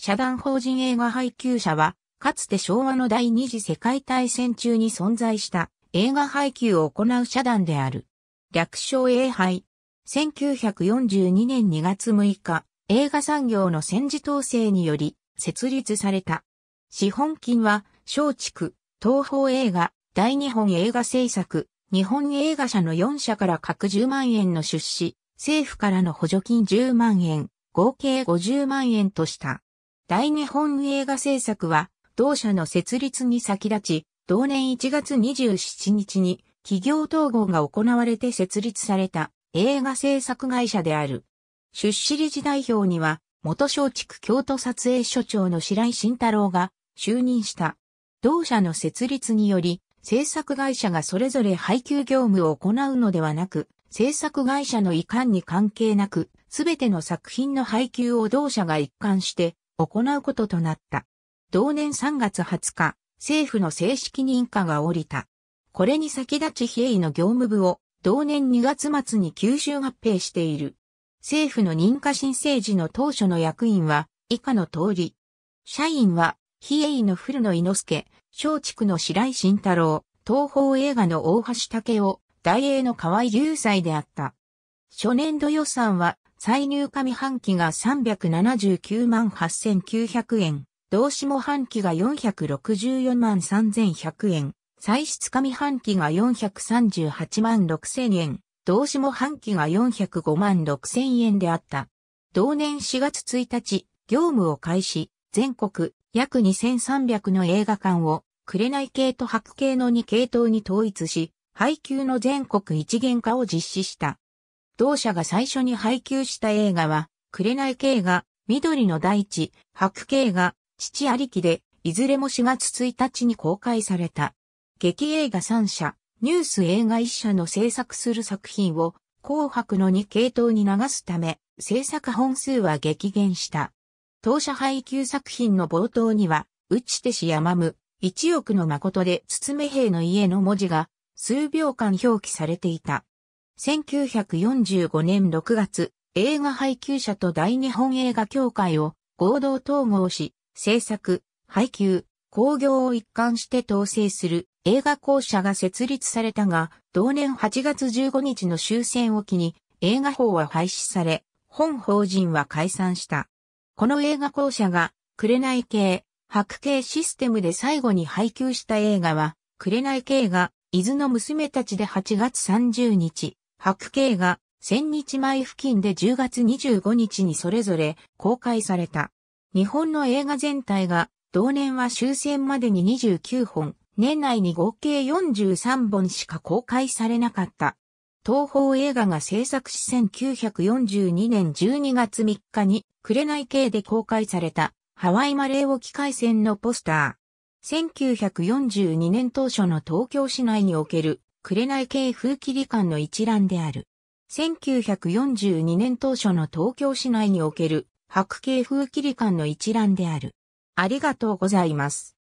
社団法人映画配給者は、かつて昭和の第二次世界大戦中に存在した映画配給を行う社団である。略称映配。1942年2月6日、映画産業の戦時統制により設立された。資本金は、松竹、東宝映画、大日本映画制作、日本映画社の4社から各10万円の出資、政府からの補助金10万円、合計50万円とした。大日本映画制作は、同社の設立に先立ち、同年1月27日に企業統合が行われて設立された映画制作会社である。出資理事代表には、元松竹京都撮影所長の白井慎太郎が就任した。同社の設立により、制作会社がそれぞれ配給業務を行うのではなく、制作会社の遺憾に関係なく、すべての作品の配給を同社が一貫して行うこととなった。同年3月20日、政府の正式認可が下りた。これに先立ち比叡の業務部を同年2月末に吸収合併している。政府の認可申請時の当初の役員は以下の通り。社員は比叡の古野猪之助、松竹の白井慎太郎、東方映画の大橋武雄、大英の河合雄斎であった。初年度予算は歳入上半期が379万8900円、同下も半期が464万3100円、歳出上半期が438万6000円、同下も半期が405万6000円であった。同年4月1日、業務を開始、全国約2300の映画館を、紅系と白系の2系統に統一し、配給の全国一元化を実施した。同社が最初に配給した映画は、紅系画、緑の大地、白系画、父ありきで、いずれも4月1日に公開された。劇映画3社、ニュース映画1社の制作する作品を、紅白の2系統に流すため、制作本数は激減した。当社配給作品の冒頭には、打ち手やまむ、一億の誠で包め兵の家の文字が、数秒間表記されていた。1945年6月、映画配給者と大日本映画協会を合同統合し、制作、配給、興行を一貫して統制する映画公社が設立されたが、同年8月15日の終戦を機に映画法は廃止され、本法人は解散した。この映画公社が、紅系、白系システムで最後に配給した映画は、紅系が、伊豆の娘たちで8月30日、白慶が千日前付近で10月25日にそれぞれ公開された。日本の映画全体が同年は終戦までに29本、年内に合計43本しか公開されなかった。東宝映画が制作し1942年12月3日に紅系で公開されたハワイマレー沖海戦のポスター。1942年当初の東京市内における紅系風切り館の一覧である。1942年当初の東京市内における白系風切り館の一覧である。ありがとうございます。